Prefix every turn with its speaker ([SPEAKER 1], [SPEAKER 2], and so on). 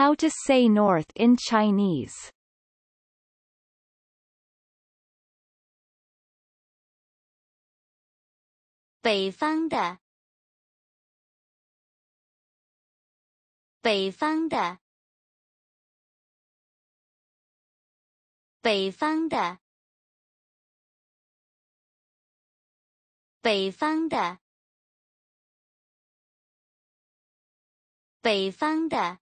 [SPEAKER 1] How to say north in Chinese 北方的北方的北方的北方的北方的